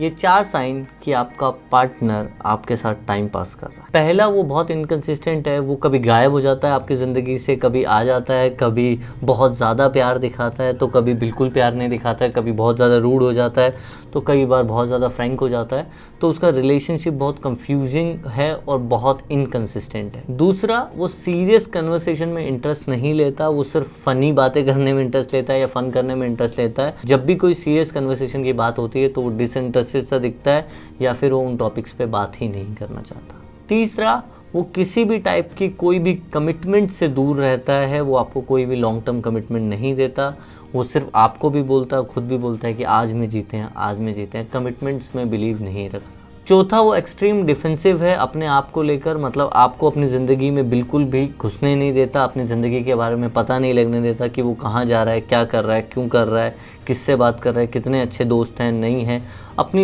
ये चार साइन कि आपका पार्टनर आपके साथ टाइम पास कर रहा है पहला वो बहुत इनकन्सिस्टेंट है वो कभी गायब हो जाता है आपकी ज़िंदगी से कभी आ जाता है कभी बहुत ज़्यादा प्यार दिखाता है तो कभी बिल्कुल प्यार नहीं दिखाता है कभी बहुत ज़्यादा रूड हो जाता है तो कई बार बहुत ज़्यादा फ्रैंक हो जाता है तो उसका रिलेशनशिप बहुत कंफ्यूजिंग है और बहुत इनकन्सिस्टेंट है दूसरा वो सीरियस कन्वर्सेशन में इंटरेस्ट नहीं लेता वो सिर्फ फ़नी बातें करने में इंटरेस्ट लेता है या फ़न करने में इंटरेस्ट लेता है जब भी कोई सीरियस कन्वर्सेशन की बात होती है तो वो डिसइंटरेस्ट इंटरेस्टेड सा दिखता है या फिर वो उन टॉपिक्स पे बात ही नहीं करना चाहता तीसरा वो किसी भी टाइप की कोई भी कमिटमेंट से दूर रहता है वो आपको कोई भी लॉन्ग टर्म कमिटमेंट नहीं देता वो सिर्फ आपको भी बोलता खुद भी बोलता है कि आज में जीते हैं आज में जीते हैं कमिटमेंट्स में बिलीव नहीं रखता चौथा वो एक्सट्रीम डिफेंसिव है अपने आप को लेकर मतलब आपको अपनी ज़िंदगी में बिल्कुल भी घुसने नहीं देता अपनी ज़िंदगी के बारे में पता नहीं लगने देता कि वो कहाँ जा रहा है क्या कर रहा है क्यों कर रहा है किससे बात कर रहा है कितने अच्छे दोस्त हैं नहीं हैं अपनी